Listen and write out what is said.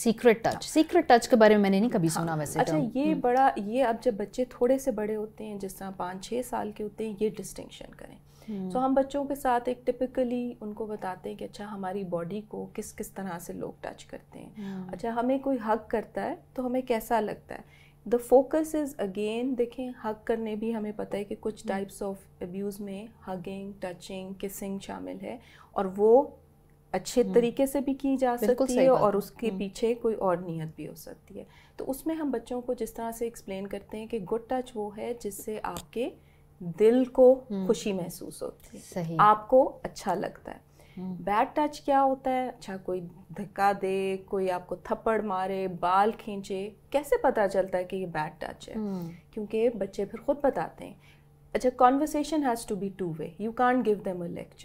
Secret touch secret touch के बारे में मैंने नहीं कभी हाँ। सुना वैसे अच्छा तो। ये हम्म। बड़ा ये अब जब बच्चे थोड़े से बड़े होते हैं जिस तरह पाँच छः साल के होते हैं ये डिस्टिंक्शन करें सो हम्म। तो हम बच्चों के साथ एक टिपिकली उनको बताते हैं कि अच्छा हमारी बॉडी को किस किस तरह से लोग टच करते हैं हम्म। अच्छा हमें कोई हक करता है तो हमें कैसा लगता है द फोकस इज़ अगेन देखें हक करने भी हमें पता है कि कुछ टाइप्स ऑफ अब्यूज़ में हगिंग टचिंग किसिंग शामिल है और वो अच्छे हम्म। तरीके से भी की जा सकती है और उसके हम्म। पीछे कोई और नीयत भी हो सकती है तो उसमें हम बच्चों को जिस तरह से एक्सप्लेन करते हैं कि गुड टच वो है जिससे आपके दिल को हम्म। खुशी महसूस होती है सही आपको अच्छा लगता है बैड टच क्या होता है अच्छा कोई धक्का दे कोई आपको थप्पड़ मारे बाल खींचे कैसे पता चलता है कि ये बैड टच है क्योंकि बच्चे फिर खुद बताते हैं अच्छा conversation has to be two way you can't give them a lecture